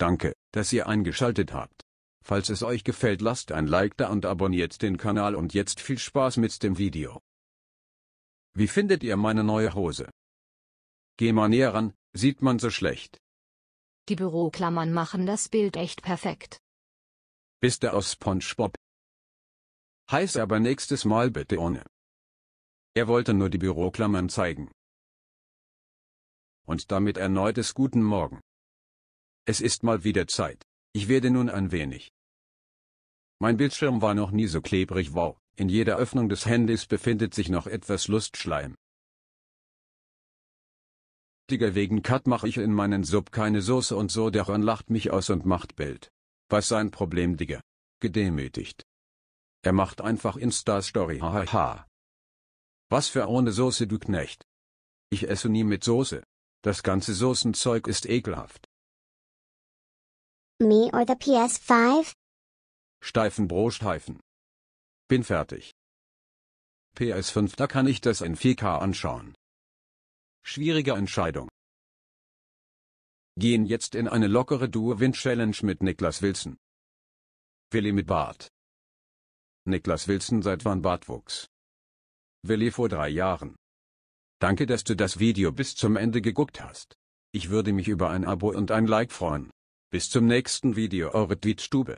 Danke, dass ihr eingeschaltet habt. Falls es euch gefällt lasst ein Like da und abonniert den Kanal und jetzt viel Spaß mit dem Video. Wie findet ihr meine neue Hose? Geh mal näher ran, sieht man so schlecht. Die Büroklammern machen das Bild echt perfekt. Bist du aus SpongeBob? Heiß aber nächstes Mal bitte ohne. Er wollte nur die Büroklammern zeigen. Und damit erneutes guten Morgen. Es ist mal wieder Zeit. Ich werde nun ein wenig. Mein Bildschirm war noch nie so klebrig wow, in jeder Öffnung des Handys befindet sich noch etwas Lustschleim. Wegen Cut mache ich in meinen Sub keine Soße und so der daran lacht mich aus und macht Bild. Was sein Problem Digger. Gedemütigt. Er macht einfach Insta-Story hahaha. Was für ohne Soße du Knecht. Ich esse nie mit Soße. Das ganze Soßenzeug ist ekelhaft. Me or the PS5? Steifen Bro Steifen. Bin fertig. PS5, da kann ich das in 4K anschauen. Schwierige Entscheidung. Gehen jetzt in eine lockere duo wind challenge mit Niklas Wilson. Willi mit Bart. Niklas Wilson seit wann Bart wuchs? Willi vor drei Jahren. Danke, dass du das Video bis zum Ende geguckt hast. Ich würde mich über ein Abo und ein Like freuen. Bis zum nächsten Video eure Tweetstube.